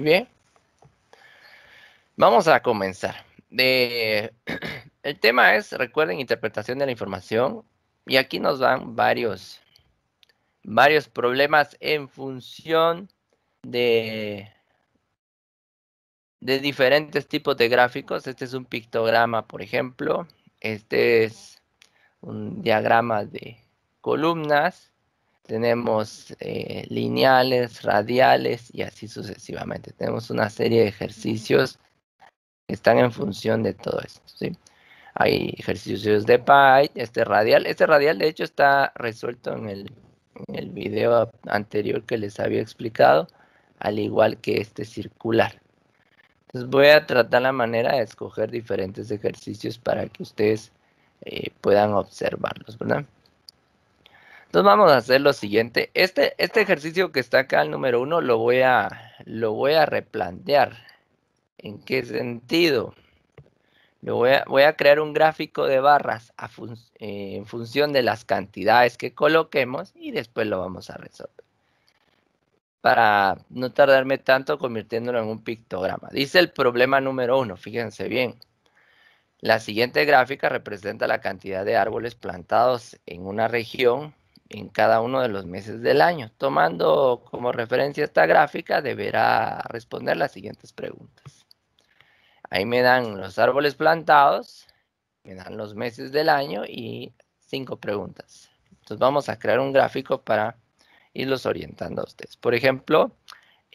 bien. Vamos a comenzar. el tema es, recuerden, interpretación de la información. Y aquí nos dan varios, varios problemas en función de, de diferentes tipos de gráficos. Este es un pictograma, por ejemplo. Este es un diagrama de columnas tenemos eh, lineales, radiales y así sucesivamente. Tenemos una serie de ejercicios que están en función de todo esto. ¿sí? Hay ejercicios de pie, este radial, este radial de hecho está resuelto en el, en el video anterior que les había explicado, al igual que este circular. Entonces voy a tratar la manera de escoger diferentes ejercicios para que ustedes eh, puedan observarlos, ¿verdad? Entonces vamos a hacer lo siguiente. Este, este ejercicio que está acá, el número uno, lo voy a, lo voy a replantear. ¿En qué sentido? voy, a, crear un gráfico de barras eh, en función de las cantidades que coloquemos y después lo vamos a resolver. Para no tardarme tanto convirtiéndolo en un pictograma. Dice el problema número uno, fíjense bien. La siguiente gráfica representa la cantidad de árboles plantados en una región en cada uno de los meses del año. Tomando como referencia esta gráfica, deberá responder las siguientes preguntas. Ahí me dan los árboles plantados, me dan los meses del año y cinco preguntas. Entonces vamos a crear un gráfico para irlos orientando a ustedes. Por ejemplo,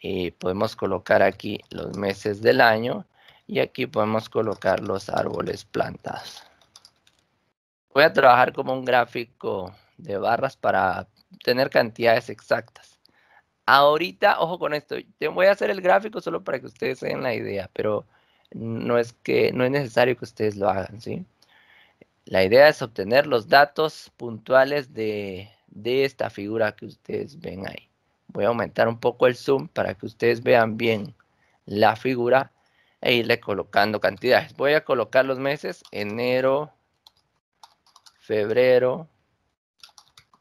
eh, podemos colocar aquí los meses del año y aquí podemos colocar los árboles plantados. Voy a trabajar como un gráfico de barras para tener cantidades exactas. Ahorita, ojo con esto, te voy a hacer el gráfico solo para que ustedes se den la idea, pero no es que no es necesario que ustedes lo hagan, ¿sí? La idea es obtener los datos puntuales de, de esta figura que ustedes ven ahí. Voy a aumentar un poco el zoom para que ustedes vean bien la figura e irle colocando cantidades. Voy a colocar los meses, enero, febrero,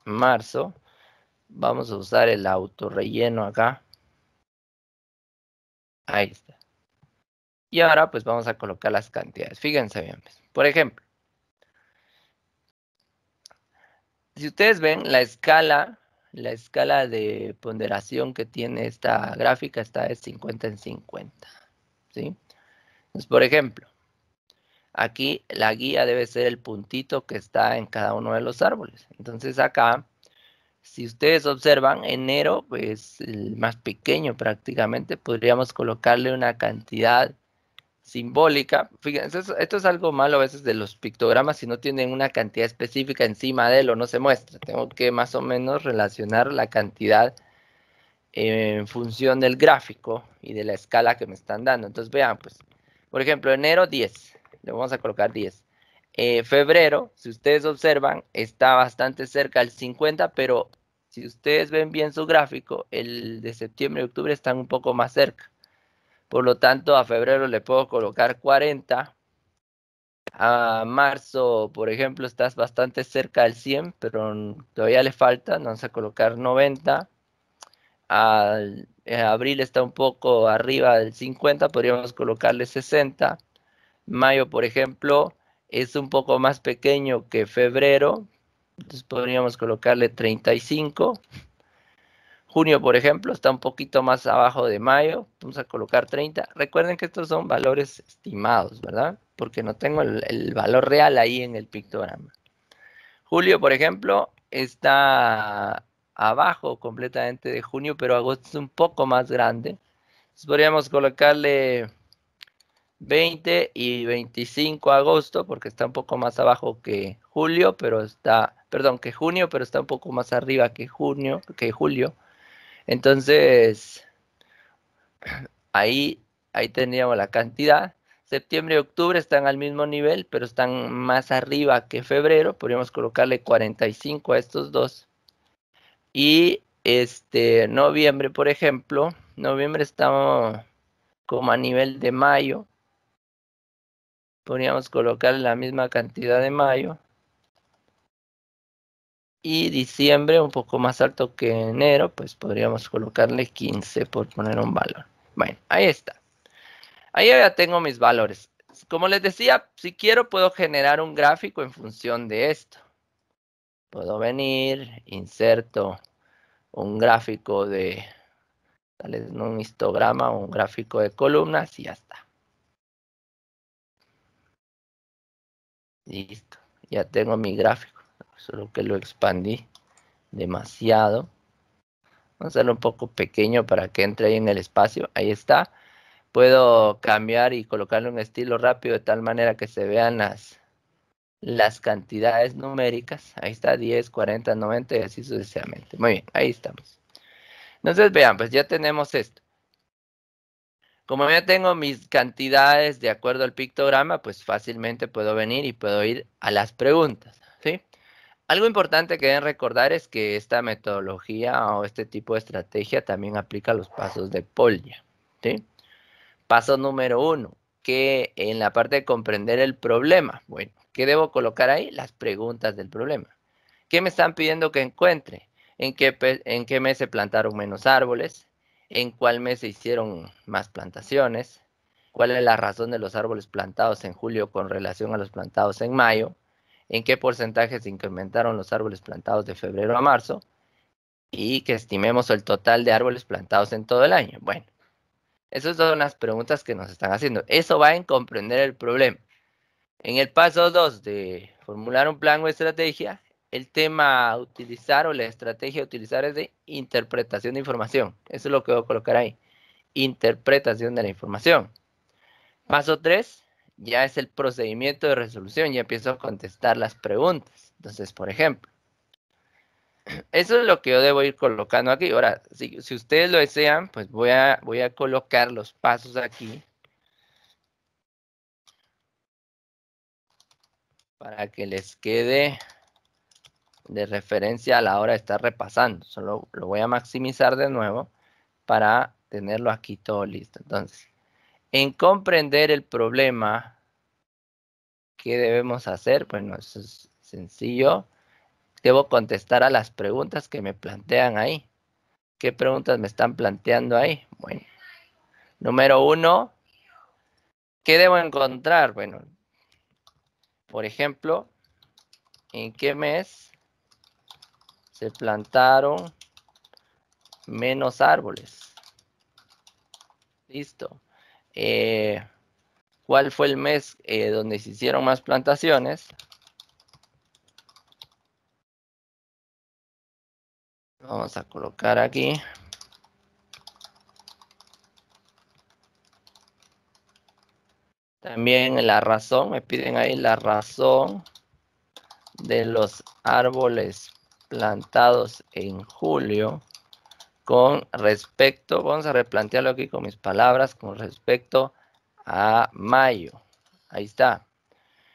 marzo. Vamos a usar el autorrelleno acá. Ahí está. Y ahora pues vamos a colocar las cantidades. Fíjense bien. Pues. Por ejemplo, si ustedes ven la escala, la escala de ponderación que tiene esta gráfica está de 50 en 50. ¿sí? Entonces, por ejemplo, Aquí la guía debe ser el puntito que está en cada uno de los árboles. Entonces acá, si ustedes observan, enero es el más pequeño prácticamente. Podríamos colocarle una cantidad simbólica. Fíjense, esto es algo malo a veces de los pictogramas, si no tienen una cantidad específica encima de él o no se muestra. Tengo que más o menos relacionar la cantidad en función del gráfico y de la escala que me están dando. Entonces vean, pues, por ejemplo, enero 10 le vamos a colocar 10. Eh, febrero, si ustedes observan, está bastante cerca del 50, pero si ustedes ven bien su gráfico, el de septiembre y octubre están un poco más cerca. Por lo tanto, a febrero le puedo colocar 40. A marzo, por ejemplo, estás bastante cerca del 100, pero todavía le falta. Vamos a colocar 90. A abril está un poco arriba del 50, podríamos colocarle 60. Mayo, por ejemplo, es un poco más pequeño que febrero, entonces podríamos colocarle 35. Junio, por ejemplo, está un poquito más abajo de mayo, vamos a colocar 30. Recuerden que estos son valores estimados, ¿verdad? Porque no tengo el, valor real ahí en el pictograma. Julio, por ejemplo, está abajo completamente de junio, pero agosto es un poco más grande. Entonces podríamos colocarle 20 y 25 agosto, porque está un poco más abajo que julio, pero está, perdón, que junio, pero está un poco más arriba que junio, que julio. Entonces, ahí, ahí tendríamos la cantidad. Septiembre y octubre están al mismo nivel, pero están más arriba que febrero. Podríamos colocarle 45 a estos dos. Y este noviembre, por ejemplo, noviembre estamos como a nivel de mayo, podríamos colocar la misma cantidad de mayo. Y diciembre, un poco más alto que enero, pues podríamos colocarle 15 por poner un valor. Bueno, ahí está. Ahí ya tengo mis valores. Como les decía, si quiero puedo generar un gráfico en función de esto. Puedo venir, inserto un gráfico de, tal un histograma, un gráfico de columnas y ya está. Listo. Ya tengo mi gráfico. Solo que lo expandí demasiado. Vamos a hacerlo un poco pequeño para que entre ahí en el espacio. Ahí está. Puedo cambiar y colocarle un estilo rápido de tal manera que se vean las, las cantidades numéricas. Ahí está 10, 40, 90 y así sucesivamente. Muy bien, ahí estamos. Entonces vean, pues ya tenemos esto. Como ya tengo mis cantidades de acuerdo al pictograma, pues fácilmente puedo venir y puedo ir a las preguntas, ¿sí? Algo importante que deben recordar es que esta metodología o este tipo de estrategia también aplica los pasos de Polya, ¿sí? Paso número uno, que en la parte de comprender el problema, bueno, ¿qué debo colocar ahí? Las preguntas del problema. ¿Qué me están pidiendo que encuentre? ¿En en qué mes se plantaron menos árboles? en cuál mes se hicieron más plantaciones, cuál es la razón de los árboles plantados en julio con relación a los plantados en mayo, en qué porcentaje se incrementaron los árboles plantados de febrero a marzo y que estimemos el total de árboles plantados en todo el año. Bueno, esas son las preguntas que nos están haciendo. Eso va en comprender el problema. En el paso 2 de formular un plan o estrategia, el tema a utilizar o la estrategia a utilizar es de interpretación de información. Eso es lo que voy a colocar ahí. Interpretación de la información. Paso 3 ya es el procedimiento de resolución. Ya empiezo a contestar las preguntas. Entonces, por ejemplo, eso es lo que yo debo ir colocando aquí. Ahora, si, si ustedes lo desean, pues voy a, voy a colocar los pasos aquí para que les quede de referencia a la hora de estar repasando. Solo lo voy a maximizar de nuevo para tenerlo aquí todo listo. Entonces, en comprender el problema, ¿qué debemos hacer? Bueno, eso es sencillo. Debo contestar a las preguntas que me plantean ahí. ¿Qué preguntas me están planteando ahí? Bueno, número uno, ¿qué debo encontrar? Bueno, por ejemplo, ¿en qué mes se plantaron menos árboles. Listo. Eh, ¿Cuál fue el mes eh, donde se hicieron más plantaciones? Vamos a colocar aquí. También la razón, me piden ahí la razón de los árboles plantados en julio con respecto, vamos a replantearlo aquí con mis palabras, con respecto a mayo. Ahí está.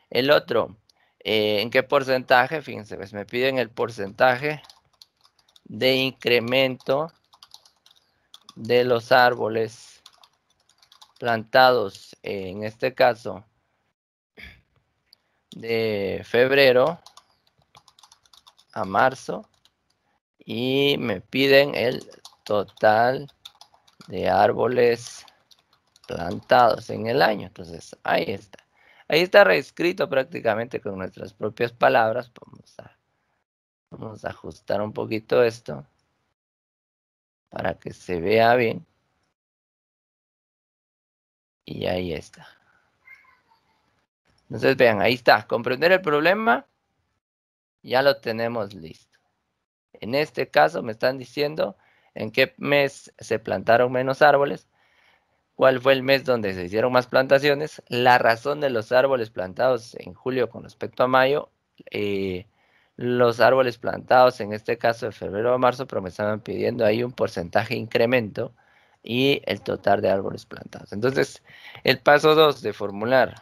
El otro, eh, ¿en qué porcentaje? Fíjense, pues, me piden el porcentaje de incremento de los árboles plantados, eh, en este caso, de febrero a marzo y me piden el total de árboles plantados en el año. Entonces, ahí está. Ahí está reescrito prácticamente con nuestras propias palabras. Vamos a, vamos a ajustar un poquito esto para que se vea bien. Y ahí está. Entonces, vean, ahí está. Comprender el problema ya lo tenemos listo. En este caso me están diciendo en qué mes se plantaron menos árboles, cuál fue el mes donde se hicieron más plantaciones, la razón de los árboles plantados en julio con respecto a mayo, eh, los árboles plantados en este caso de febrero a marzo, pero me estaban pidiendo ahí un porcentaje incremento y el total de árboles plantados. Entonces, el paso 2 de formular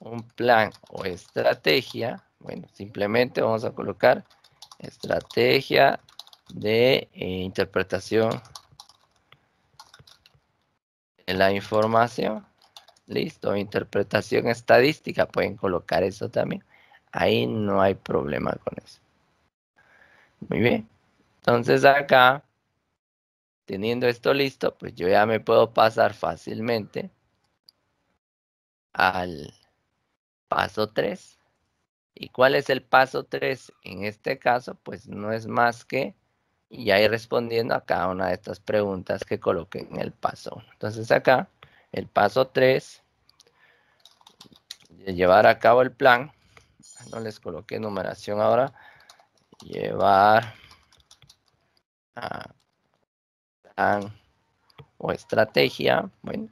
un plan o estrategia bueno, simplemente vamos a colocar estrategia de eh, interpretación de la información. Listo, interpretación estadística, pueden colocar eso también. Ahí no hay problema con eso. Muy bien. Entonces acá, teniendo esto listo, pues yo ya me puedo pasar fácilmente al paso 3. ¿Y cuál es el paso 3? En este caso, pues no es más que ya ir respondiendo a cada una de estas preguntas que coloquen en el paso Entonces acá, el paso 3, llevar a cabo el plan, no les coloqué numeración ahora, llevar plan o estrategia, bueno,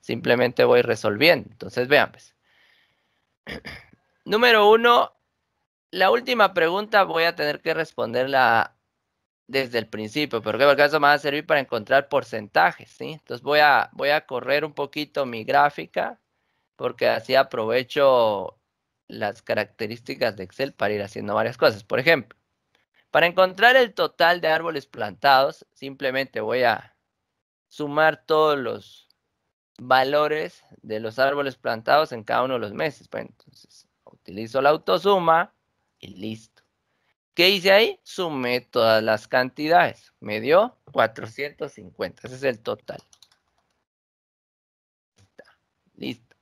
simplemente voy resolviendo. Entonces vean, pues, Número uno, la última pregunta voy a tener que responderla desde el principio, porque por caso me va a servir para encontrar porcentajes, ¿sí? Entonces voy a, voy a correr un poquito mi gráfica, porque así aprovecho las características de Excel para ir haciendo varias cosas. Por ejemplo, para encontrar el total de árboles plantados, simplemente voy a sumar todos los valores de los árboles plantados en cada uno de los meses. Pues entonces, utilizo la autosuma y listo. ¿Qué hice ahí? Sumé todas las cantidades. Me dio 450. Ese es el total. Listo.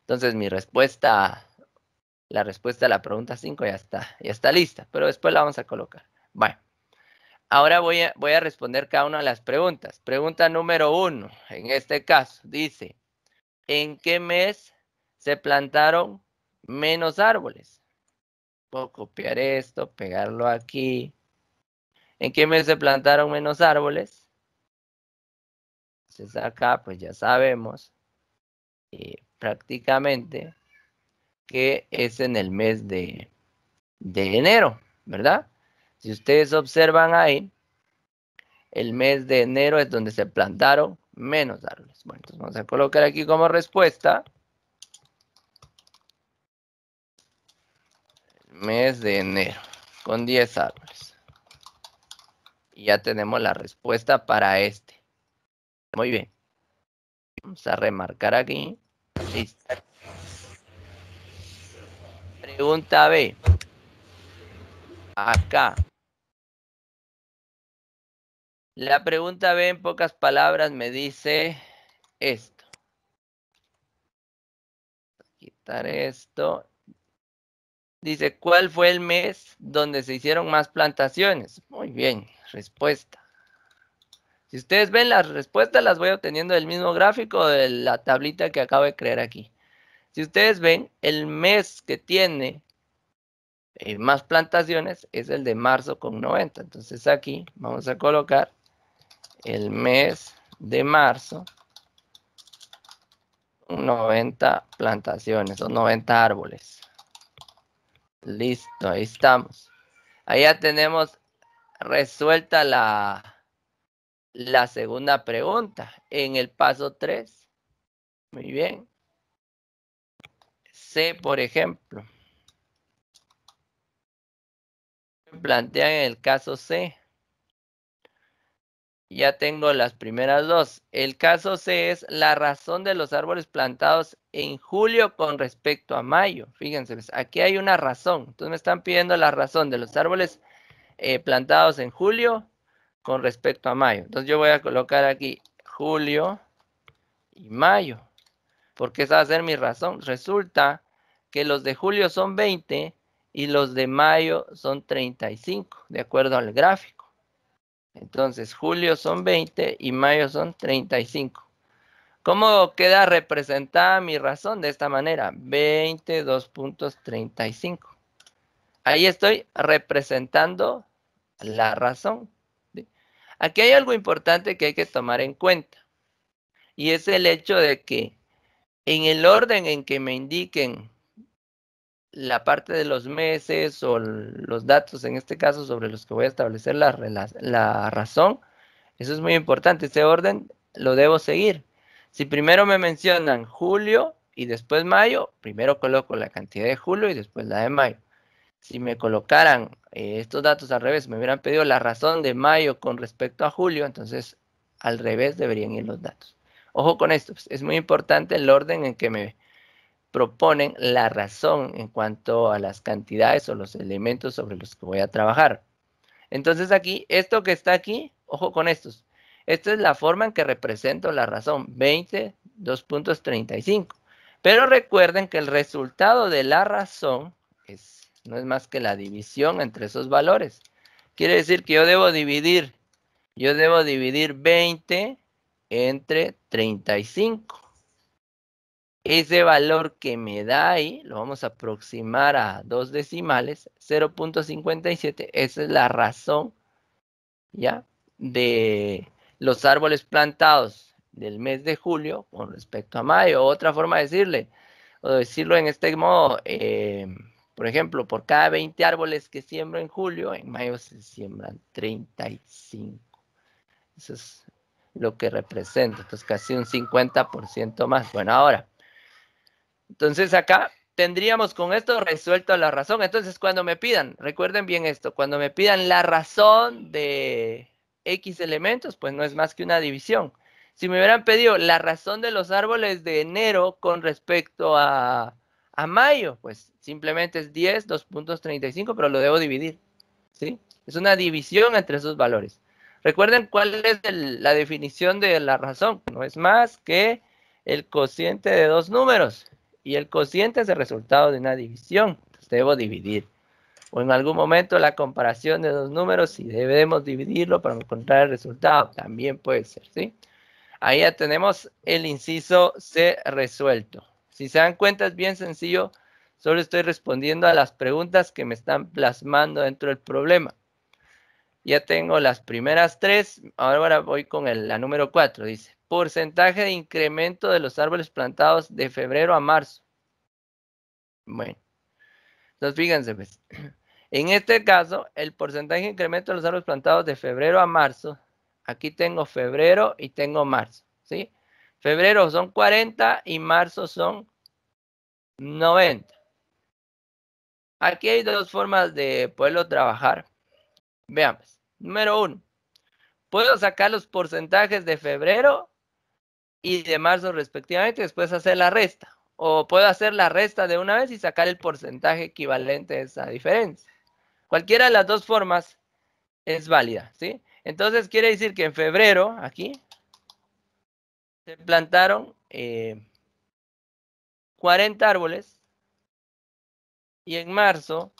Entonces mi respuesta, la respuesta a la pregunta 5 ya está, ya está lista, pero después la vamos a colocar. Bueno, ahora voy a, voy a responder cada una de las preguntas. Pregunta número 1, en este caso, dice, ¿en qué mes se plantaron menos árboles. Puedo copiar esto, pegarlo aquí. ¿En qué mes se plantaron menos árboles? Entonces acá pues ya sabemos eh, prácticamente que es en el mes de, de enero, ¿verdad? Si ustedes observan ahí, el mes de enero es donde se plantaron menos árboles. Bueno, entonces vamos a colocar aquí como respuesta mes de enero con 10 árboles. Y ya tenemos la respuesta para este. Muy bien. Vamos a remarcar aquí. Pregunta B. Acá. La pregunta B en pocas palabras me dice esto. Quitar esto Dice, ¿cuál fue el mes donde se hicieron más plantaciones? Muy bien, respuesta. Si ustedes ven las respuestas, las voy obteniendo del mismo gráfico de la tablita que acabo de crear aquí. Si ustedes ven, el mes que tiene eh, más plantaciones es el de marzo con 90. Entonces aquí vamos a colocar el mes de marzo 90 plantaciones o 90 árboles. Listo, ahí estamos. Ahí ya tenemos resuelta la, la segunda pregunta en el paso 3. Muy bien. C, por ejemplo. Plantean en el caso C. Ya tengo las primeras dos. El caso C es la razón de los árboles plantados en julio con respecto a mayo. Fíjense, aquí hay una razón. Entonces me están pidiendo la razón de los árboles eh, plantados en julio con respecto a mayo. Entonces yo voy a colocar aquí julio y mayo, porque esa va a ser mi razón. Resulta que los de julio son 20 y los de mayo son 35, de acuerdo al gráfico. Entonces, julio son 20 y mayo son 35. ¿Cómo queda representada mi razón de esta manera? 22.35. Ahí estoy representando la razón. Aquí hay algo importante que hay que tomar en cuenta. Y es el hecho de que en el orden en que me indiquen la parte de los meses o los datos, en este caso, sobre los que voy a establecer la, razón, eso es muy importante, ese orden lo debo seguir. Si primero me mencionan julio y después mayo, primero coloco la cantidad de julio y después la de mayo. Si me colocaran eh, estos datos al revés, me hubieran pedido la razón de mayo con respecto a julio, entonces al revés deberían ir los datos. Ojo con esto, es muy importante el orden en que me, proponen la razón en cuanto a las cantidades o los elementos sobre los que voy a trabajar. Entonces aquí, esto que está aquí, ojo con estos. Esta es la forma en que represento la razón, 20, 2.35. Pero recuerden que el resultado de la razón no es más que la división entre esos valores. Quiere decir que yo debo dividir, yo debo dividir 20 entre 35. Ese valor que me da ahí, lo vamos a aproximar a dos decimales, 0.57, esa es la razón, ¿ya? De los árboles plantados del mes de julio con respecto a mayo. Otra forma de decirle, o decirlo en este modo, eh, por ejemplo, por cada 20 árboles que siembro en julio, en mayo se siembran 35. Eso es lo que representa, entonces casi un 50% más. Bueno, ahora, entonces acá tendríamos con esto resuelto la razón. Entonces cuando me pidan, recuerden bien esto, cuando me pidan la razón de X elementos, pues no es más que una división. Si me hubieran pedido la razón de los árboles de enero con respecto a, mayo, pues simplemente es 10, 2.35, pero lo debo dividir. ¿sí? Es una división entre esos valores. Recuerden cuál es la definición de la razón. No es más que el cociente de dos números y el cociente es el resultado de una división. Entonces debo dividir. O en algún momento la comparación de dos números, si debemos dividirlo para encontrar el resultado, también puede ser, ¿sí? Ahí ya tenemos el inciso C resuelto. Si se dan cuenta, es bien sencillo. Solo estoy respondiendo a las preguntas que me están plasmando dentro del problema. Ya tengo las primeras tres. Ahora voy con el, la número cuatro. Dice, porcentaje de incremento de los árboles plantados de febrero a marzo. Bueno, entonces fíjense, pues, en este caso, el porcentaje de incremento de los árboles plantados de febrero a marzo, aquí tengo febrero y tengo marzo, ¿sí? Febrero son 40 y marzo son 90. Aquí hay dos formas de poderlo trabajar. Veamos. Número uno, puedo sacar los porcentajes de febrero y de marzo respectivamente, después hacer la resta. O puedo hacer la resta de una vez y sacar el porcentaje equivalente a esa diferencia. Cualquiera de las dos formas es válida, ¿sí? Entonces quiere decir que en febrero, aquí, se plantaron 40 eh, árboles y en marzo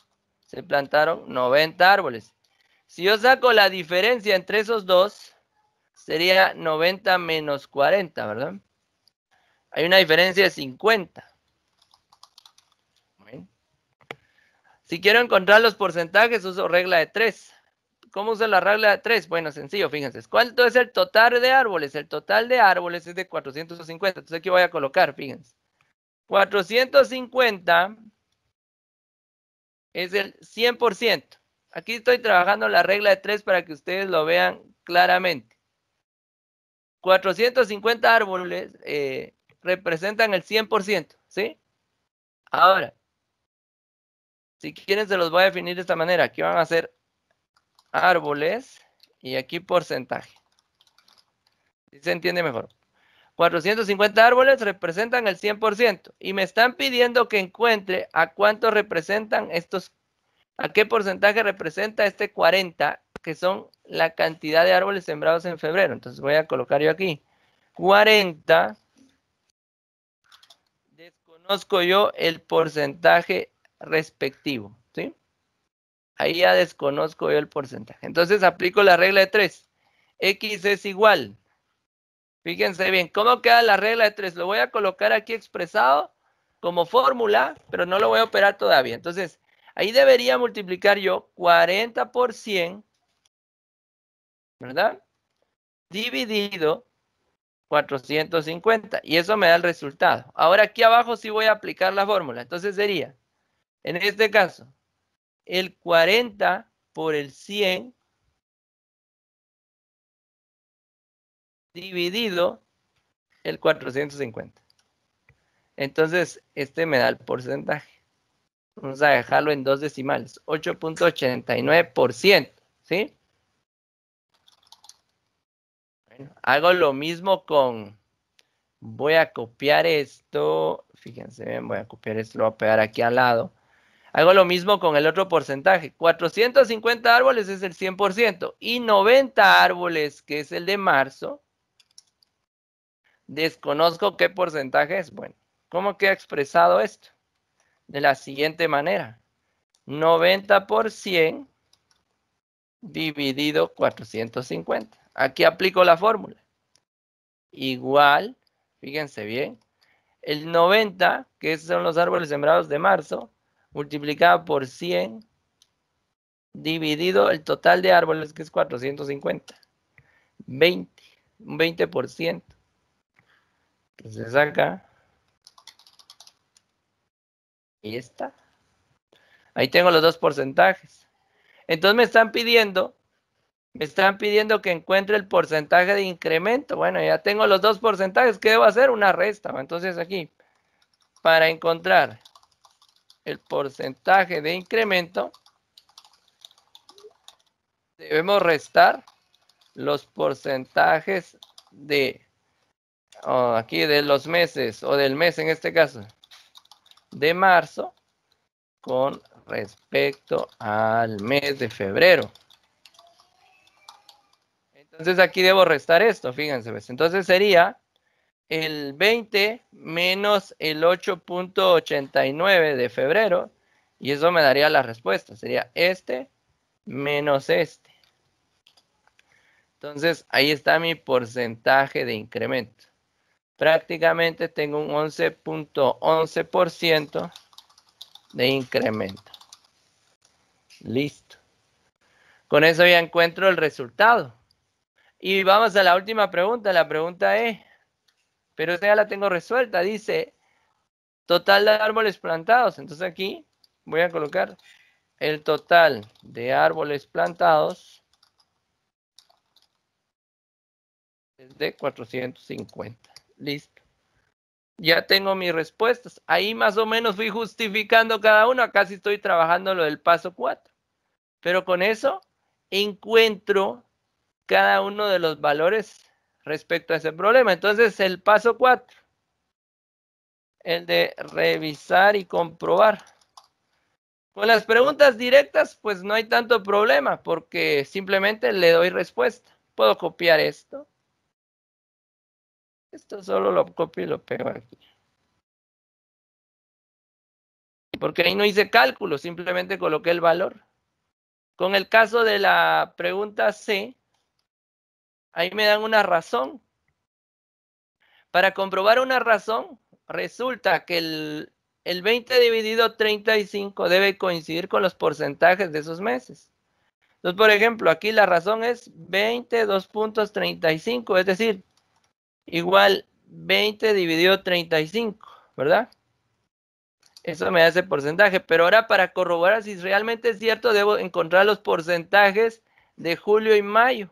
se plantaron 90 árboles. Si yo saco la diferencia entre esos dos, sería 90 menos 40, ¿verdad? Hay una diferencia de 50. Si quiero encontrar los porcentajes, uso regla de 3. ¿Cómo uso la regla de 3? Bueno, sencillo, fíjense. ¿Cuánto es el total de árboles? El total de árboles es de 450. Entonces aquí voy a colocar, fíjense. 450 es el 100%. Aquí estoy trabajando la regla de 3 para que ustedes lo vean claramente. 450 árboles eh, representan el 100%, ¿sí? Ahora, si quieren se los voy a definir de esta manera. Aquí van a ser árboles y aquí porcentaje. Si se entiende mejor. 450 árboles representan el 100% y me están pidiendo que encuentre a cuánto representan estos, a qué porcentaje representa este 40 que son la cantidad de árboles sembrados en febrero. Entonces voy a colocar yo aquí 40. Desconozco yo el porcentaje respectivo. ¿sí? Ahí ya desconozco yo el porcentaje. Entonces aplico la regla de 3. X es igual. Fíjense bien, ¿cómo queda la regla de 3? Lo voy a colocar aquí expresado como fórmula, pero no lo voy a operar todavía. Entonces, ahí debería multiplicar yo 40 por 100 ¿verdad? Dividido 450. Y eso me da el resultado. Ahora aquí abajo sí voy a aplicar la fórmula. Entonces sería, en este caso, el 40 por el 100 dividido el 450. Entonces, este me da el porcentaje. Vamos a dejarlo en dos decimales, 8.89%, ¿sí? hago lo mismo con, voy a copiar esto, fíjense bien, voy a copiar esto, lo voy a pegar aquí al lado. Hago lo mismo con el otro porcentaje. 450 árboles es el 100% y 90 árboles, que es el de marzo, desconozco qué porcentaje es. Bueno, ¿cómo queda expresado esto? De la siguiente manera. 90 por 100 dividido 450. Aquí aplico la fórmula. Igual, fíjense bien, el 90, que son los árboles sembrados de marzo, multiplicado por 100, dividido el total de árboles, que es 450. 20, un 20%. Entonces se saca. Y está. Ahí tengo los dos porcentajes. Entonces me están pidiendo me están pidiendo que encuentre el porcentaje de incremento. Bueno, ya tengo los dos porcentajes. ¿Qué debo hacer? Una resta. Entonces aquí, para encontrar el porcentaje de incremento, debemos restar los porcentajes de, aquí de los meses, o del mes en este caso, de marzo, con respecto al mes de febrero. Entonces aquí debo restar esto, fíjense. Entonces sería el 20 menos el 8.89 de febrero. Y eso me daría la respuesta. Sería este menos este. Entonces ahí está mi porcentaje de incremento. Prácticamente tengo un 11.11% de incremento. Listo. Con eso ya encuentro el resultado. Y vamos a la última pregunta. La pregunta es, pero esta ya la tengo resuelta. Dice, total de árboles plantados. Entonces aquí voy a colocar el total de árboles plantados es de 450. Listo. Ya tengo mis respuestas. Ahí más o menos fui justificando cada uno. Acá sí estoy trabajando lo del paso 4. Pero con eso encuentro cada uno de los valores respecto a ese problema. Entonces, el paso 4, el de revisar y comprobar. Con las preguntas directas, pues no hay tanto problema, porque simplemente le doy respuesta. Puedo copiar esto. Esto solo lo copio y lo pego aquí. Porque ahí no hice cálculo, simplemente coloqué el valor. Con el caso de la pregunta C, Ahí me dan una razón. Para comprobar una razón, resulta que el, 20 dividido 35 debe coincidir con los porcentajes de esos meses. Entonces, por ejemplo, aquí la razón es 22.35, es decir, igual 20 dividido 35, ¿verdad? Eso me da ese porcentaje, pero ahora para corroborar si realmente es cierto, debo encontrar los porcentajes de julio y mayo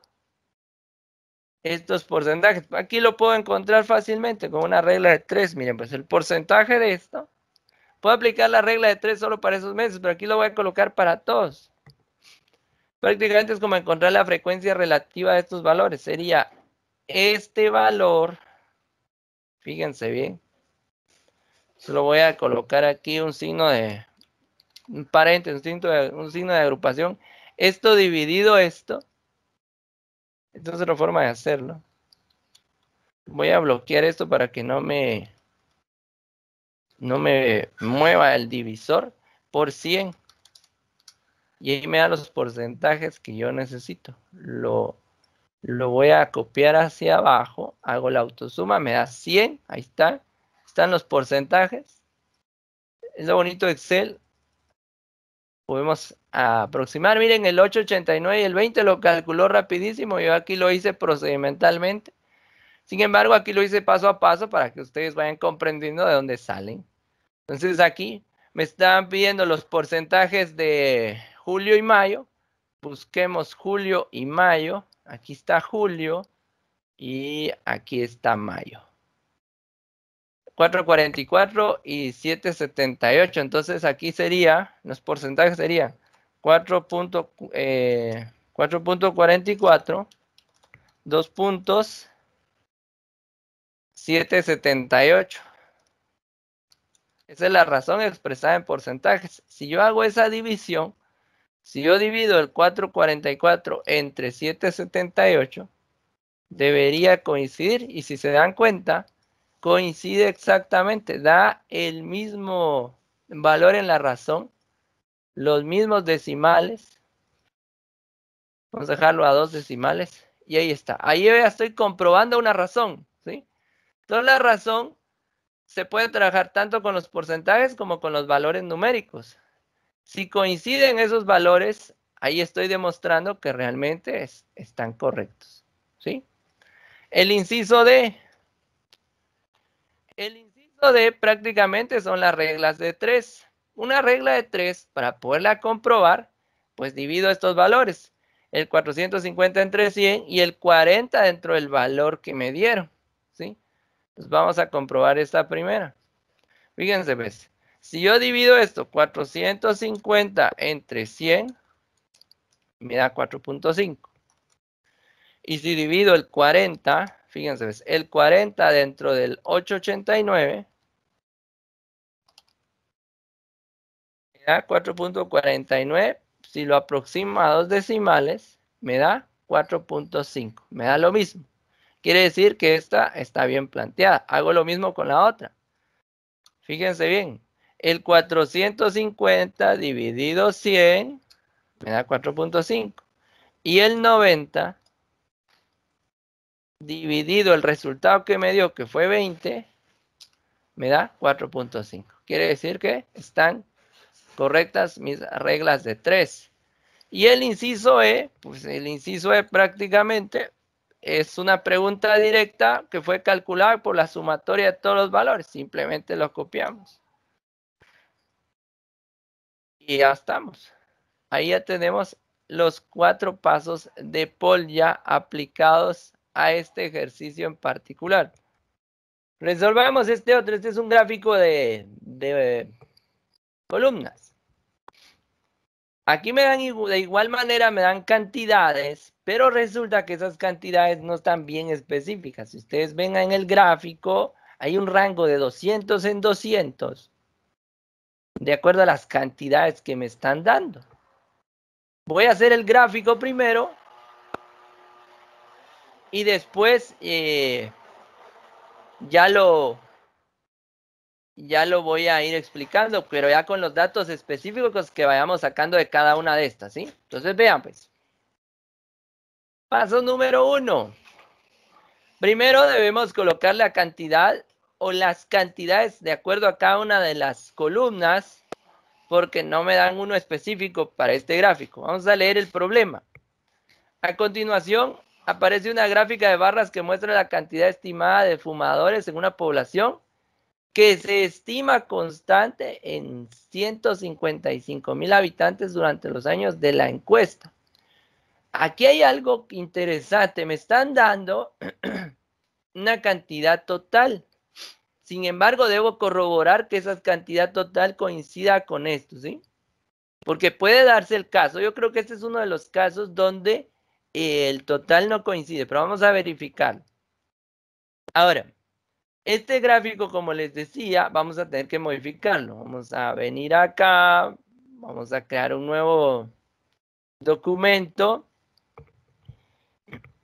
estos porcentajes. Aquí lo puedo encontrar fácilmente con una regla de 3. Miren, pues el porcentaje de esto. Puedo aplicar la regla de 3 solo para esos meses, pero aquí lo voy a colocar para todos. Prácticamente es como encontrar la frecuencia relativa de estos valores. Sería este valor, fíjense bien, solo voy a colocar aquí un signo de, un paréntesis, un signo de, un signo de agrupación. Esto dividido esto, esta es otra forma de hacerlo. Voy a bloquear esto para que no me, no me mueva el divisor por 100. Y ahí me da los porcentajes que yo necesito. Lo, lo voy a copiar hacia abajo, hago la autosuma, me da 100, ahí está. Están los porcentajes. Es lo bonito de Excel, pudimos aproximar. Miren, el 889 y el 20 lo calculó rapidísimo. Yo aquí lo hice procedimentalmente. Sin embargo, aquí lo hice paso a paso para que ustedes vayan comprendiendo de dónde salen. Entonces aquí me están pidiendo los porcentajes de julio y mayo. Busquemos julio y mayo. Aquí está julio y aquí está mayo. 4.44 y 7.78. Entonces aquí sería, los porcentajes serían 4.44, eh, 2 puntos, 7.78. Esa es la razón expresada en porcentajes. Si yo hago esa división, si yo divido el 4.44 entre 7.78, debería coincidir. Y si se dan cuenta, coincide exactamente, da el mismo valor en la razón, los mismos decimales. Vamos a dejarlo a dos decimales y ahí está. Ahí ya estoy comprobando una razón, ¿sí? Entonces la razón se puede trabajar tanto con los porcentajes como con los valores numéricos. Si coinciden esos valores, ahí estoy demostrando que realmente están correctos, ¿sí? El inciso D el inciso de prácticamente son las reglas de 3. Una regla de 3, para poderla comprobar, pues divido estos valores. El 450 entre 100 y el 40 dentro del valor que me dieron. ¿sí? Pues vamos a comprobar esta primera. Fíjense, pues, si yo divido esto, 450 entre 100, me da 4.5. Y si divido el 40 Fíjense, pues, el 40 dentro del 889 me da 4.49. Si lo aproxima a dos decimales, me da 4.5. Me da lo mismo. Quiere decir que esta está bien planteada. Hago lo mismo con la otra. Fíjense bien. El 450 dividido 100 me da 4.5. Y el 90 dividido el resultado que me dio, que fue 20, me da 4.5. Quiere decir que están correctas mis reglas de 3. Y el inciso E, pues el inciso E prácticamente es una pregunta directa que fue calculada por la sumatoria de todos los valores. Simplemente lo copiamos. Y ya estamos. Ahí ya tenemos los cuatro pasos de Paul ya aplicados a este ejercicio en particular. Resolvamos este otro. Este es un gráfico de, de columnas. Aquí me dan de igual manera, me dan cantidades, pero resulta que esas cantidades no están bien específicas. Si ustedes ven en el gráfico, hay un rango de 200 en 200, de acuerdo a las cantidades que me están dando. Voy a hacer el gráfico primero y después eh, ya lo ya lo voy a ir explicando, pero ya con los datos específicos que vayamos sacando de cada una de estas, ¿sí? Entonces vean pues. Paso número uno. Primero debemos colocar la cantidad o las cantidades de acuerdo a cada una de las columnas, porque no me dan uno específico para este gráfico. Vamos a leer el problema. A continuación, aparece una gráfica de barras que muestra la cantidad estimada de fumadores en una población que se estima constante en 155 mil habitantes durante los años de la encuesta. Aquí hay algo interesante, me están dando una cantidad total. Sin embargo, debo corroborar que esa cantidad total coincida con esto, ¿sí? Porque puede darse el caso, yo creo que este es uno de los casos donde el total no coincide, pero vamos a verificar. Ahora, este gráfico, como les decía, vamos a tener que modificarlo. Vamos a venir acá, vamos a crear un nuevo documento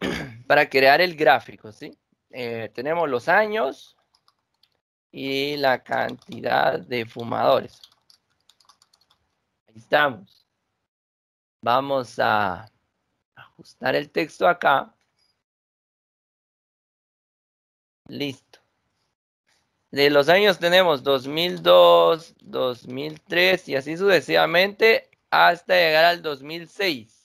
para crear el gráfico, ¿sí? Eh, tenemos los años y la cantidad de fumadores. Ahí estamos. Vamos a ajustar el texto acá. Listo. De los años tenemos 2002, 2003 y así sucesivamente hasta llegar al 2006.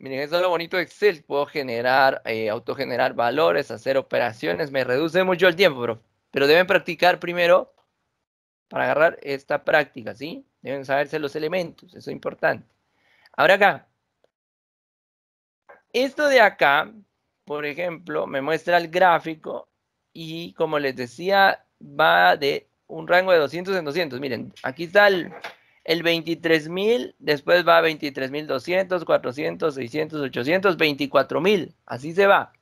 Miren, eso es lo bonito de Excel. Puedo generar, eh, autogenerar valores, hacer operaciones. Me reduce mucho el tiempo, Pero deben practicar primero para agarrar esta práctica, ¿sí? Deben saberse los elementos. Eso es importante. Ahora acá, esto de acá, por ejemplo, me muestra el gráfico y como les decía, va de un rango de 200 en 200. Miren, aquí está el, 23.000, después va 23.200, 400, 600, 800, 24.000. Así se va.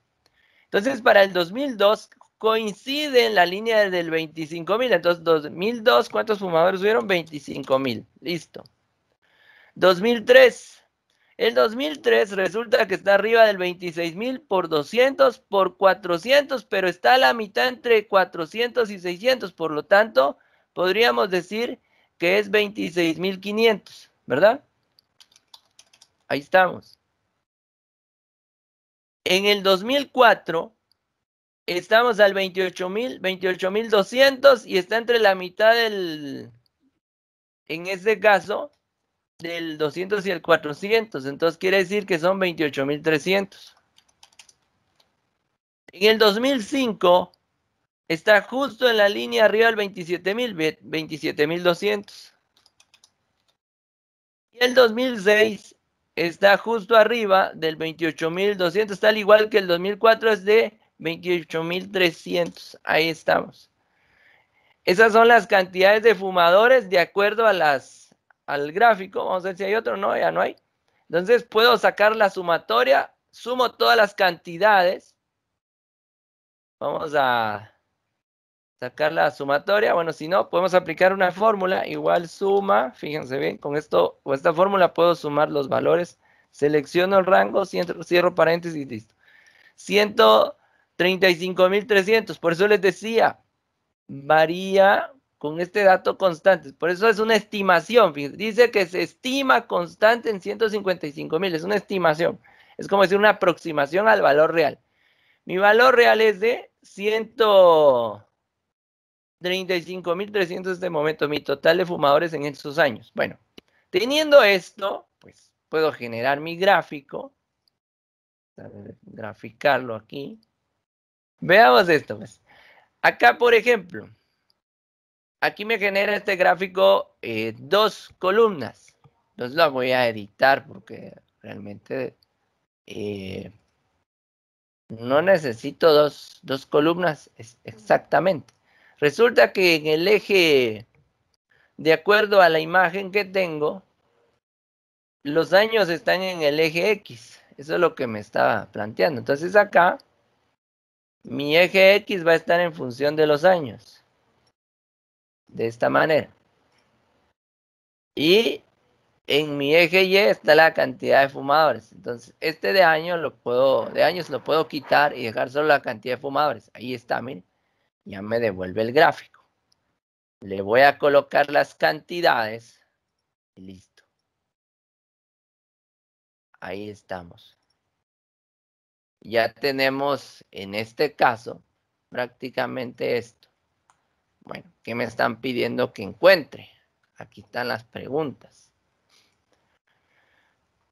Entonces, para el 2002 coincide en la línea del 25.000. Entonces, 2002, ¿cuántos fumadores hubieron? 25.000. Listo. 2003, el 2003 resulta que está arriba del 26 mil por 200, por 400, pero está a la mitad entre 400 y 600. Por lo tanto, podríamos decir que es 26 mil ¿verdad? Ahí estamos. En el 2004 estamos al 28 mil, 28 mil y está entre la mitad del, en este caso, del 200 y el 400. Entonces quiere decir que son 28.300. En el 2005 está justo en la línea arriba del 27.000, 27.200. Y el 2006 está justo arriba del 28.200, está al igual que el 2004 es de 28.300. Ahí estamos. Esas son las cantidades de fumadores de acuerdo a las al gráfico, vamos a ver si hay otro, no, ya no hay. Entonces puedo sacar la sumatoria, sumo todas las cantidades. Vamos a sacar la sumatoria. Bueno, si no, podemos aplicar una fórmula. Igual suma, fíjense bien, con esto o esta fórmula puedo sumar los valores. Selecciono el rango, cierro, cierro paréntesis y listo. 135.300, por eso les decía, varía con este dato constante. Por eso es una estimación. Dice que se estima constante en 155 mil. Es una estimación. Es como decir una aproximación al valor real. Mi valor real es de 135 mil 300 en este momento. Mi total de fumadores en estos años. Bueno, teniendo esto, pues puedo generar mi gráfico. Graficarlo aquí. Veamos esto. Pues. Acá, por ejemplo, aquí me genera este gráfico eh, dos columnas. Entonces lo voy a editar porque realmente eh, no necesito dos, dos columnas exactamente. Resulta que en el eje, de acuerdo a la imagen que tengo, los años están en el eje X. Eso es lo que me estaba planteando. Entonces acá, mi eje X va a estar en función de los años de esta manera. Y en mi eje Y está la cantidad de fumadores. Entonces, este de años lo puedo, de años lo puedo quitar y dejar solo la cantidad de fumadores. Ahí está, miren. Ya me devuelve el gráfico. Le voy a colocar las cantidades. Y listo. Ahí estamos. Ya tenemos, en este caso, prácticamente esto. Bueno, ¿qué me están pidiendo que encuentre? Aquí están las preguntas.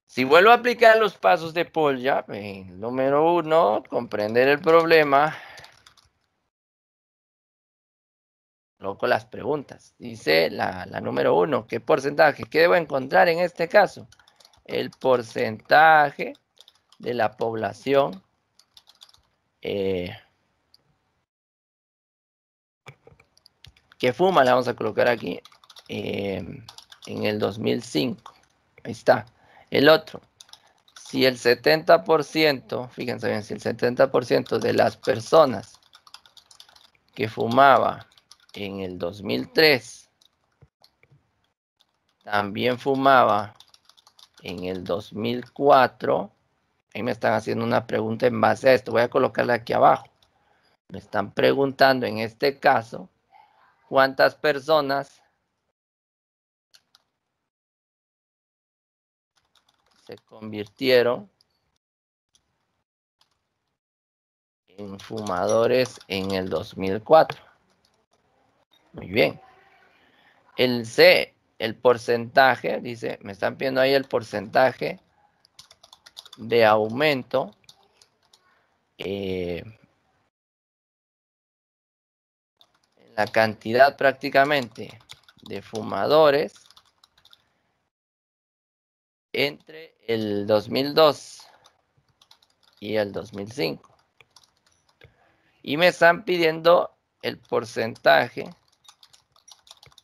Si vuelvo a aplicar los pasos de Polya, eh, número uno, comprender el problema. Loco las preguntas. Dice la, la número uno, ¿qué porcentaje? ¿Qué debo encontrar en este caso? El porcentaje de la población eh, que fuma, la vamos a colocar aquí eh, en el 2005. Ahí está. El otro, si el 70%, fíjense bien, si el 70% de las personas que fumaba en el 2003 también fumaba en el 2004, ahí me están haciendo una pregunta en base a esto, voy a colocarla aquí abajo. Me están preguntando en este caso cuántas personas se convirtieron en fumadores en el 2004. Muy bien. El C, el porcentaje, dice, me están viendo ahí el porcentaje de aumento eh, la cantidad prácticamente de fumadores entre el 2002 y el 2005. Y me están pidiendo el porcentaje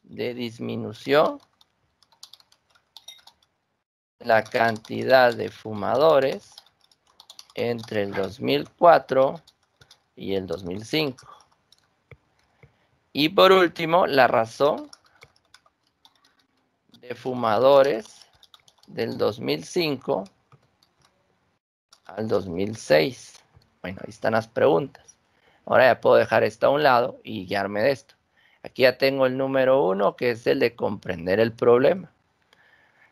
de disminución la cantidad de fumadores entre el 2004 y el 2005. Y por último, la razón de fumadores del 2005 al 2006. Bueno, ahí están las preguntas. Ahora ya puedo dejar esto a un lado y guiarme de esto. Aquí ya tengo el número uno, que es el de comprender el problema.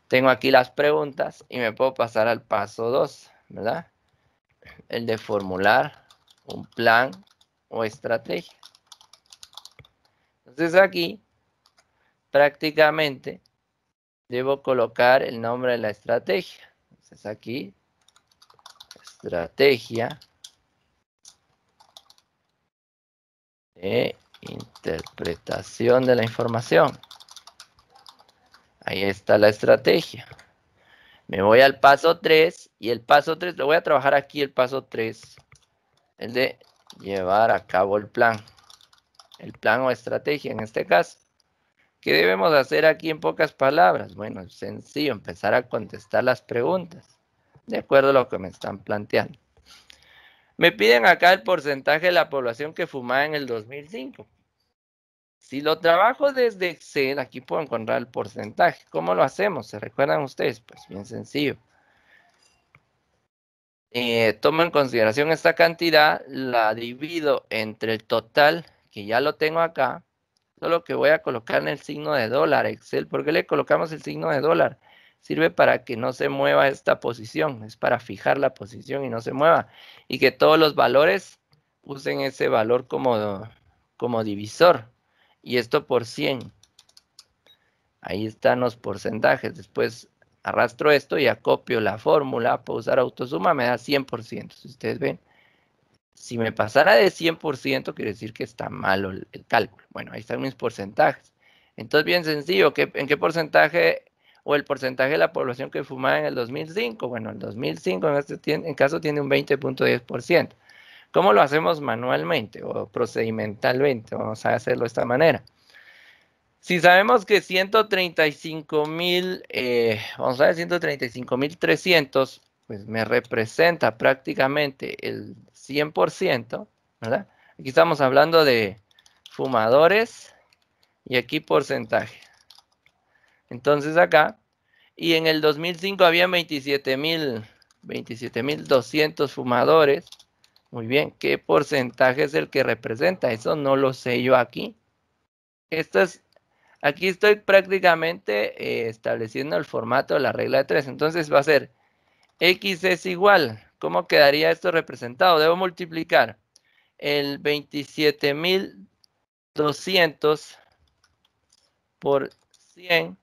Tengo aquí las preguntas y me puedo pasar al paso dos, ¿verdad? El de formular un plan o estrategia. Entonces aquí prácticamente debo colocar el nombre de la estrategia. Entonces aquí, estrategia de interpretación de la información. Ahí está la estrategia. Me voy al paso 3 y el paso 3, lo voy a trabajar aquí el paso 3, el de llevar a cabo el plan el plan o estrategia en este caso. ¿Qué debemos hacer aquí en pocas palabras? Bueno, sencillo, empezar a contestar las preguntas, de acuerdo a lo que me están planteando. Me piden acá el porcentaje de la población que fumaba en el 2005. Si lo trabajo desde Excel, aquí puedo encontrar el porcentaje. ¿Cómo lo hacemos? ¿Se recuerdan ustedes? Pues bien sencillo. Eh, tomo en consideración esta cantidad, la divido entre el total que ya lo tengo acá, solo que voy a colocar en el signo de dólar Excel. ¿Por qué le colocamos el signo de dólar? Sirve para que no se mueva esta posición, es para fijar la posición y no se mueva. Y que todos los valores usen ese valor como, como divisor. Y esto por 100. Ahí están los porcentajes. Después arrastro esto y acopio la fórmula. Puedo usar autosuma, me da 100%. Si ustedes ven, si me pasara de 100%, quiere decir que está malo el, cálculo. Bueno, ahí están mis porcentajes. Entonces, bien sencillo, ¿en qué porcentaje o el porcentaje de la población que fumaba en el 2005? Bueno, el 2005 en este en caso tiene un 20.10%. ¿Cómo lo hacemos manualmente o procedimentalmente? Vamos a hacerlo de esta manera. Si sabemos que 135 eh, vamos a ver, 135.300, pues me representa prácticamente el 100%, ¿verdad? Aquí estamos hablando de fumadores y aquí porcentaje. Entonces acá, y en el 2005 había 27.200 fumadores. Muy bien, ¿qué porcentaje es el que representa? Eso no lo sé yo aquí. Esto es, aquí estoy prácticamente eh, estableciendo el formato de la regla de 3. Entonces va a ser x es igual ¿Cómo quedaría esto representado? Debo multiplicar el 27,200 por 100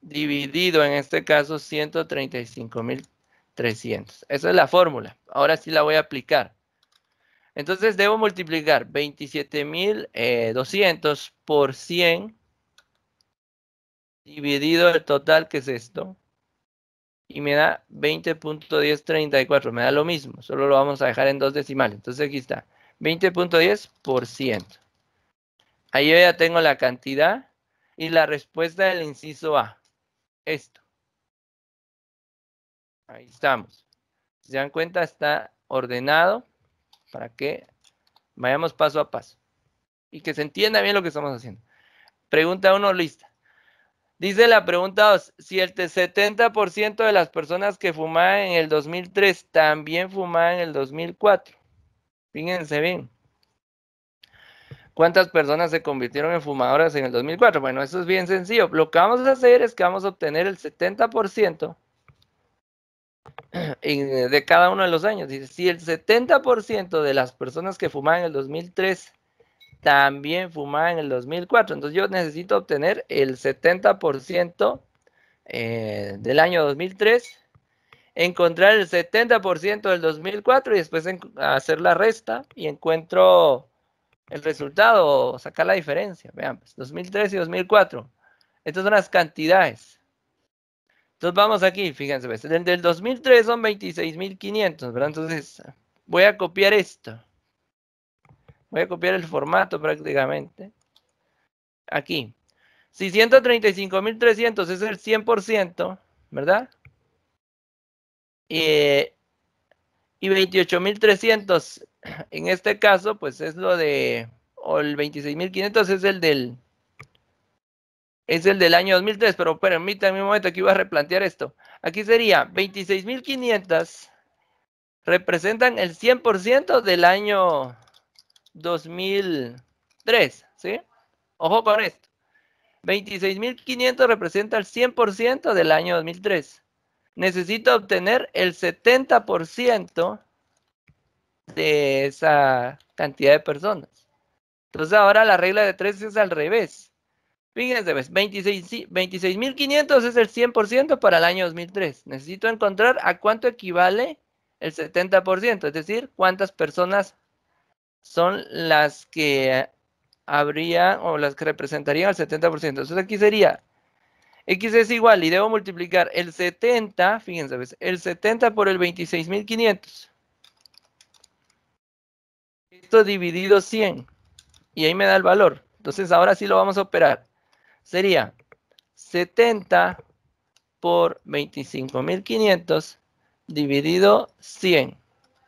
dividido en este caso 135,300. Esa es la fórmula. Ahora sí la voy a aplicar. Entonces debo multiplicar 27,200 eh, por 100 dividido el total que es esto y me da 20.1034, me da lo mismo, solo lo vamos a dejar en dos decimales. Entonces aquí está, 20.10%. Ahí ya tengo la cantidad y la respuesta del inciso A. Esto. Ahí estamos. Si se dan cuenta, está ordenado para que vayamos paso a paso y que se entienda bien lo que estamos haciendo. Pregunta 1 lista. Dice la pregunta, si el 70% de las personas que fumaban en el 2003 también fumaban en el 2004. Fíjense bien. ¿Cuántas personas se convirtieron en fumadoras en el 2004? Bueno, eso es bien sencillo. Lo que vamos a hacer es que vamos a obtener el 70% de cada uno de los años. Dice, si el 70% de las personas que fumaban en el 2003 también fumaba en el 2004. Entonces yo necesito obtener el 70% eh, del año 2003, encontrar el 70% del 2004 y después hacer la resta y encuentro el resultado, sacar la diferencia. veamos pues, 2003 y 2004. Estas son las cantidades. Entonces vamos aquí, fíjense, desde el 2003 son 26.500, ¿verdad? Entonces voy a copiar esto. Voy a copiar el formato prácticamente. Aquí. Si 135.300 es el 100%, ¿verdad? Eh, y 28.300 en este caso, pues es lo de... O el 26.500 es el del... Es el del año 2003, pero permítanme un momento, aquí voy a replantear esto. Aquí sería 26.500 representan el 100% del año 2003, ¿sí? Ojo con esto. 26.500 representa el 100% del año 2003. Necesito obtener el 70% de esa cantidad de personas. Entonces ahora la regla de 3 es al revés. Fíjense, 26.500 pues, es el 100% para el año 2003. Necesito encontrar a cuánto equivale el 70%, es decir, cuántas personas son las que habría o las que representarían el 70%. Entonces aquí sería X es igual y debo multiplicar el 70, fíjense, el 70 por el 26.500. Esto dividido 100 y ahí me da el valor. Entonces ahora sí lo vamos a operar. Sería 70 por 25.500 dividido 100.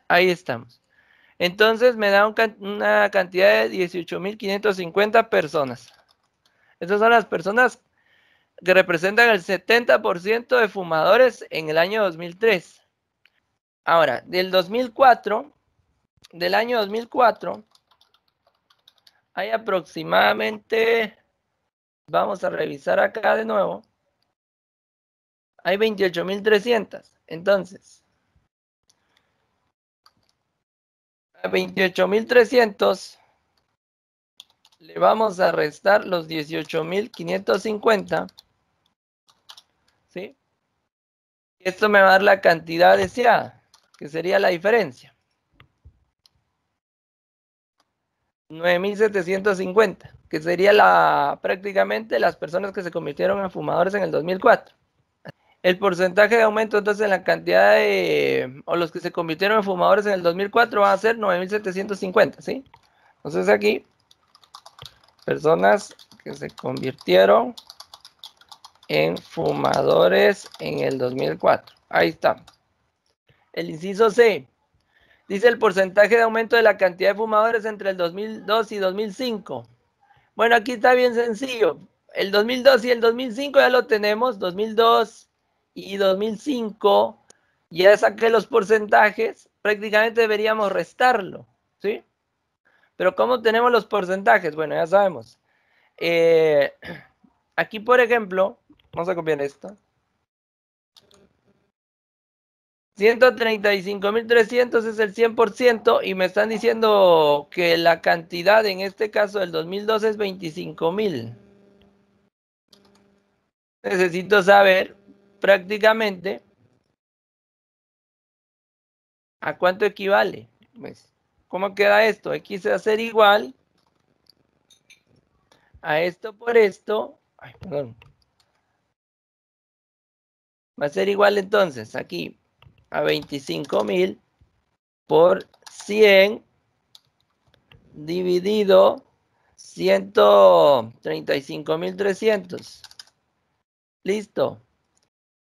Ahí estamos. Entonces me da una cantidad de 18.550 personas. Estas son las personas que representan el 70% de fumadores en el año 2003. Ahora, del 2004, del año 2004, hay aproximadamente, vamos a revisar acá de nuevo, hay 28.300. Entonces, a 28.300 le vamos a restar los 18.550. ¿Sí? Esto me va a dar la cantidad deseada, que sería la diferencia. 9.750, que sería la prácticamente las personas que se convirtieron en fumadores en el 2004 el porcentaje de aumento entonces en la cantidad de, o los que se convirtieron en fumadores en el 2004 va a ser 9.750, ¿sí? Entonces aquí, personas que se convirtieron en fumadores en el 2004. Ahí está. El inciso C. Dice el porcentaje de aumento de la cantidad de fumadores entre el 2002 y 2005. Bueno, aquí está bien sencillo. El 2002 y el 2005 ya lo tenemos. 2002 y 2005, ya saqué los porcentajes, prácticamente deberíamos restarlo, ¿sí? Pero ¿cómo tenemos los porcentajes? Bueno, ya sabemos. Eh, aquí, por ejemplo, vamos a copiar esto. 135.300 es el 100% y me están diciendo que la cantidad en este caso del 2012 es 25.000. Necesito saber prácticamente, ¿a cuánto equivale? Pues, ¿Cómo queda esto? X va a ser igual a esto por esto. Ay, perdón. Va a ser igual entonces aquí a 25.000 por 100 dividido 135.300. Listo.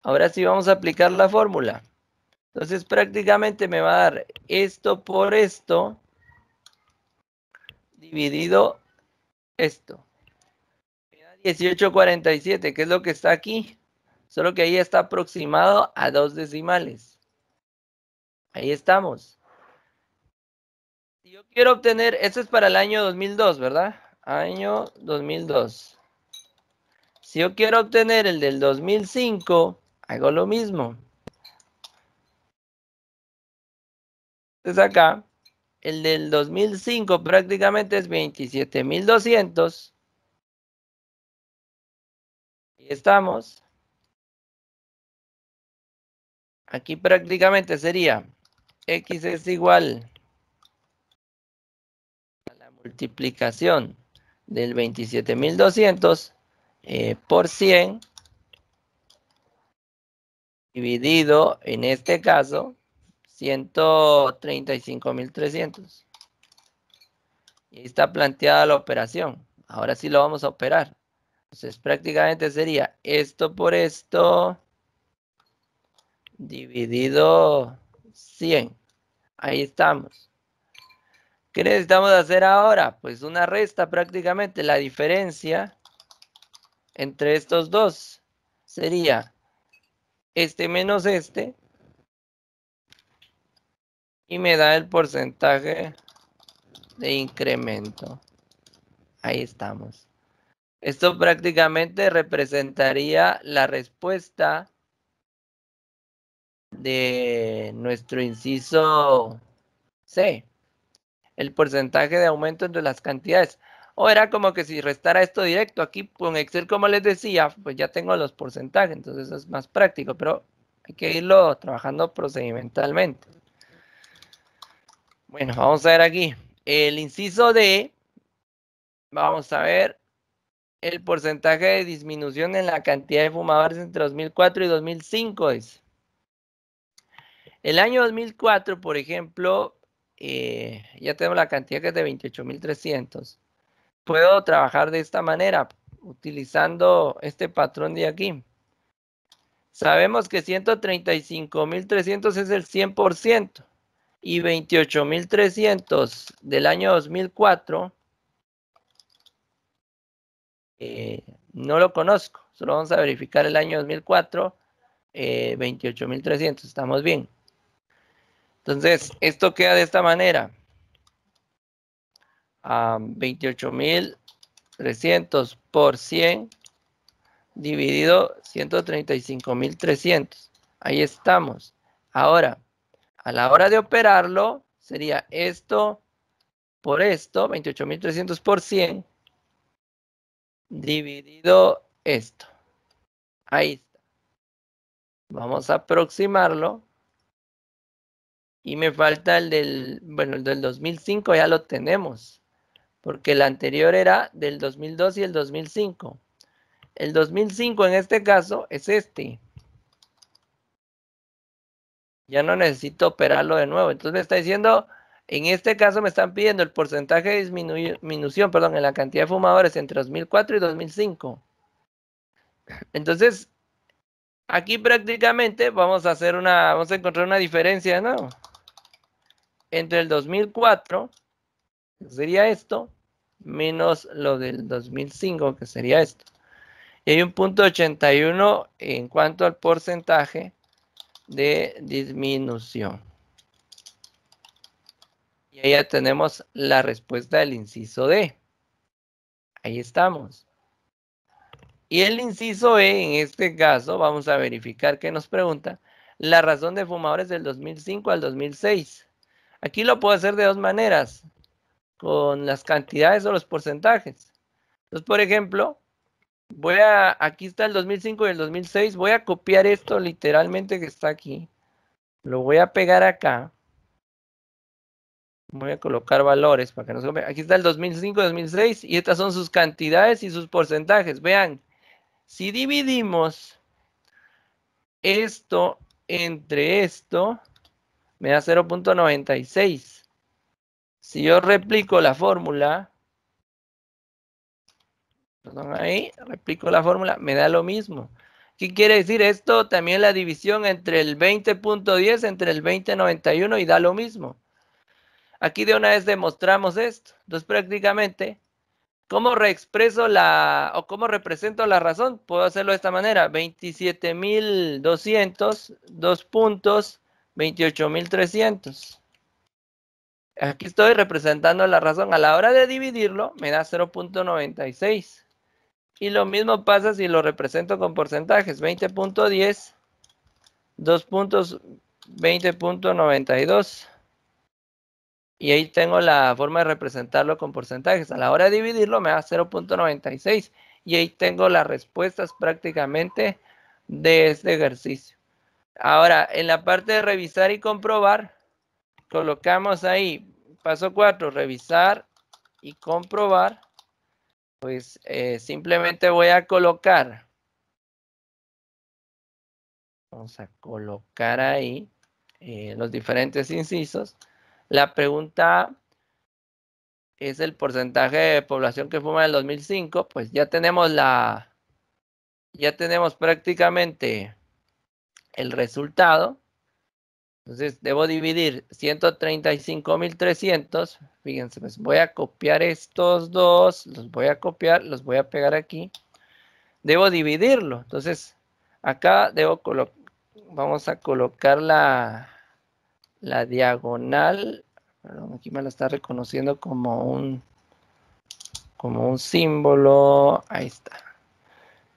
Ahora sí vamos a aplicar la fórmula. Entonces prácticamente me va a dar esto por esto dividido esto. 1847, que es lo que está aquí. Solo que ahí está aproximado a dos decimales. Ahí estamos. Si yo quiero obtener, esto es para el año 2002, ¿verdad? Año 2002. Si yo quiero obtener el del 2005 hago lo mismo. Entonces acá, el del 2005 prácticamente es 27,200. Ahí estamos. Aquí prácticamente sería x es igual a la multiplicación del 27,200 eh, por 100 dividido en este caso 135.300. Y está planteada la operación. Ahora sí lo vamos a operar. Entonces prácticamente sería esto por esto dividido 100. Ahí estamos. ¿Qué necesitamos hacer ahora? Pues una resta prácticamente. La diferencia entre estos dos sería este menos este y me da el porcentaje de incremento. Ahí estamos. Esto prácticamente representaría la respuesta de nuestro inciso C. El porcentaje de aumento entre las cantidades o era como que si restara esto directo, aquí con Excel, como les decía, pues ya tengo los porcentajes, entonces es más práctico, pero hay que irlo trabajando procedimentalmente. Bueno, vamos a ver aquí. El inciso D, vamos a ver el porcentaje de disminución en la cantidad de fumadores entre 2004 y 2005. es. El año 2004, por ejemplo, eh, ya tenemos la cantidad que es de 28.300 puedo trabajar de esta manera, utilizando este patrón de aquí. Sabemos que 135.300 es el 100% y 28.300 del año 2004 eh, no lo conozco. Solo vamos a verificar el año 2004, 28.300. Eh, Estamos bien. Entonces, esto queda de esta manera mil 28.300 por 100 dividido 135.300. Ahí estamos. Ahora, a la hora de operarlo, sería esto por esto, 28.300 por 100, dividido esto. Ahí está. Vamos a aproximarlo. Y me falta el del, bueno, el del 2005, ya lo tenemos porque el anterior era del 2002 y el 2005. El 2005 en este caso es este. Ya no necesito operarlo de nuevo. Entonces me está diciendo, en este caso me están pidiendo el porcentaje de disminución, perdón, en la cantidad de fumadores entre 2004 y 2005. Entonces, aquí prácticamente vamos a hacer una, vamos a encontrar una diferencia, ¿no? Entre el 2004, sería esto, menos lo del 2005, que sería esto. Y hay un punto 81 en cuanto al porcentaje de disminución. Y ahí ya tenemos la respuesta del inciso D. Ahí estamos. Y el inciso E, en este caso, vamos a verificar que nos pregunta la razón de fumadores del 2005 al 2006. Aquí lo puedo hacer de dos maneras con las cantidades o los porcentajes. Entonces, por ejemplo, voy a, aquí está el 2005 y el 2006, voy a copiar esto literalmente que está aquí. Lo voy a pegar acá. Voy a colocar valores para que no se copie. Aquí está el 2005, 2006 y estas son sus cantidades y sus porcentajes. Vean, si dividimos esto entre esto, me da 0.96. Si yo replico la fórmula, perdón, ahí, replico la fórmula, me da lo mismo. ¿Qué quiere decir esto? También la división entre el 20.10 entre el 20.91 y da lo mismo. Aquí de una vez demostramos esto. Entonces prácticamente, ¿cómo reexpreso la o cómo represento la razón? Puedo hacerlo de esta manera. 27.200, 2 puntos, 28.300. Aquí estoy representando la razón. A la hora de dividirlo, me da 0.96. Y lo mismo pasa si lo represento con porcentajes. 20.10, 2 20.92. Y ahí tengo la forma de representarlo con porcentajes. A la hora de dividirlo, me da 0.96. Y ahí tengo las respuestas prácticamente de este ejercicio. Ahora, en la parte de revisar y comprobar, colocamos ahí, paso 4, revisar y comprobar, pues eh, simplemente voy a colocar, vamos a colocar ahí eh, los diferentes incisos, la pregunta es el porcentaje de población que fuma en el 2005, pues ya tenemos la, ya tenemos prácticamente el resultado. Entonces debo dividir 135.300. Fíjense, pues, voy a copiar estos dos, los voy a copiar, los voy a pegar aquí. Debo dividirlo. Entonces acá debo vamos a colocar la, diagonal. Perdón, aquí me la está reconociendo como un, como un símbolo. Ahí está.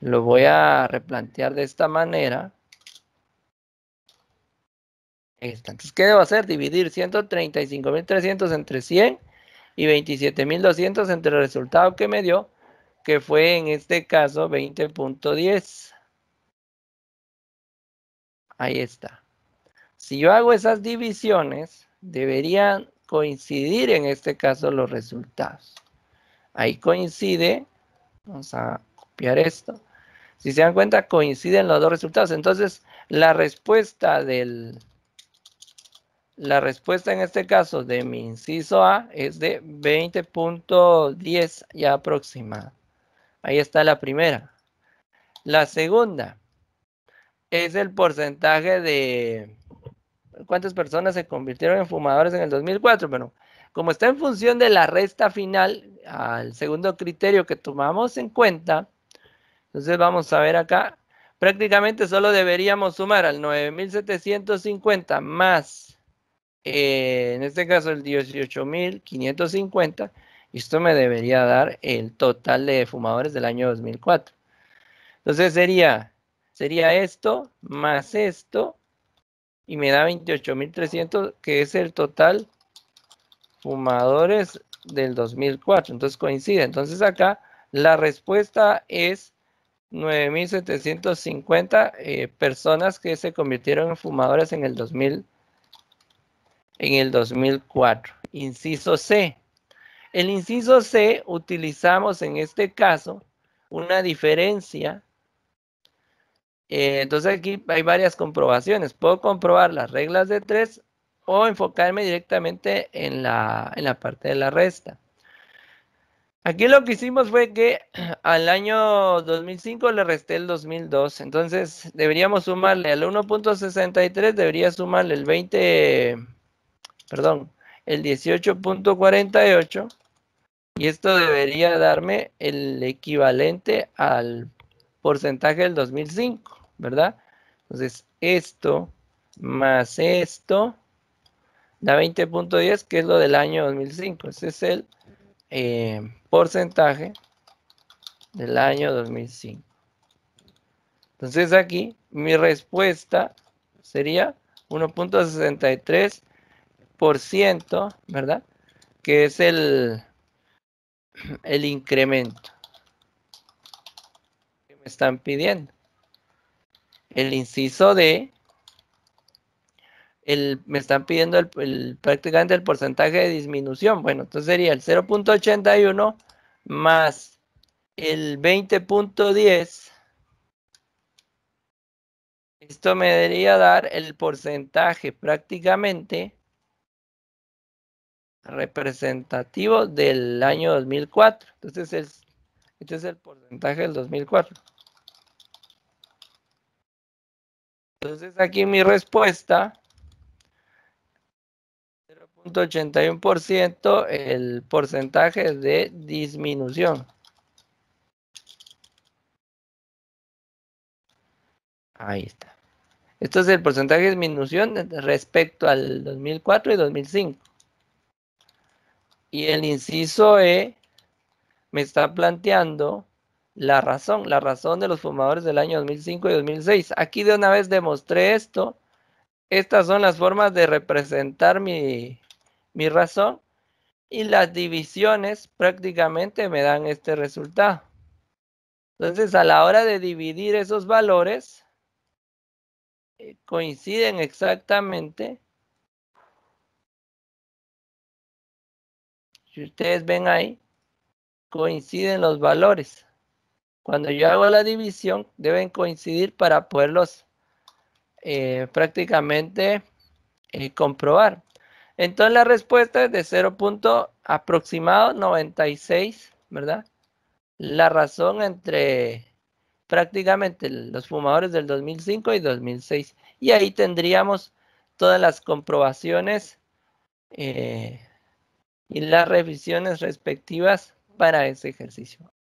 Lo voy a replantear de esta manera entonces, ¿qué debo hacer? Dividir 135.300 entre 100 y 27.200 entre el resultado que me dio, que fue en este caso 20.10. Ahí está. Si yo hago esas divisiones, deberían coincidir en este caso los resultados. Ahí coincide, vamos a copiar esto. Si se dan cuenta, coinciden los dos resultados. Entonces, la respuesta del la respuesta en este caso de mi inciso A es de 20.10 ya aproximada. Ahí está la primera. La segunda es el porcentaje de cuántas personas se convirtieron en fumadores en el 2004. Bueno, como está en función de la resta final, al segundo criterio que tomamos en cuenta, entonces vamos a ver acá, prácticamente solo deberíamos sumar al 9.750 más eh, en este caso el 18.550, y esto me debería dar el total de fumadores del año 2004. Entonces sería, sería esto más esto, y me da 28.300, que es el total fumadores del 2004. Entonces coincide. Entonces acá la respuesta es 9.750 eh, personas que se convirtieron en fumadores en el 2004 en el 2004. Inciso C. El inciso C utilizamos en este caso una diferencia. Eh, entonces aquí hay varias comprobaciones. Puedo comprobar las reglas de 3 o enfocarme directamente en la parte de la resta. Aquí lo que hicimos fue que al año 2005 le resté el 2002. Entonces deberíamos sumarle al 1.63, debería sumarle el 20 perdón, el 18.48 y esto debería darme el equivalente al porcentaje del 2005, ¿verdad? Entonces, esto más esto da 20.10, que es lo del año 2005. Ese es el eh, porcentaje del año 2005. Entonces, aquí mi respuesta sería 1.63 por ciento ¿verdad? Que es el, el incremento que me están pidiendo. El inciso de me están pidiendo el, prácticamente el porcentaje de disminución. Bueno, entonces sería el 0.81 más el 20.10. Esto me debería dar el porcentaje prácticamente representativo del año 2004. Entonces, este es el porcentaje del 2004. Entonces, aquí mi respuesta, 0.81% el porcentaje de disminución. Ahí está. Esto es el porcentaje de disminución respecto al 2004 y 2005. Y el inciso E me está planteando la razón, la razón de los fumadores del año 2005 y 2006. Aquí de una vez demostré esto. Estas son las formas de representar mi, mi razón y las divisiones prácticamente me dan este resultado. Entonces, a la hora de dividir esos valores, eh, coinciden exactamente si ustedes ven ahí, coinciden los valores. Cuando yo hago la división, deben coincidir para poderlos eh, prácticamente eh, comprobar. Entonces la respuesta es de 0. aproximado 96, ¿verdad? La razón entre prácticamente los fumadores del 2005 y 2006. Y ahí tendríamos todas las comprobaciones eh, y las revisiones respectivas para ese ejercicio.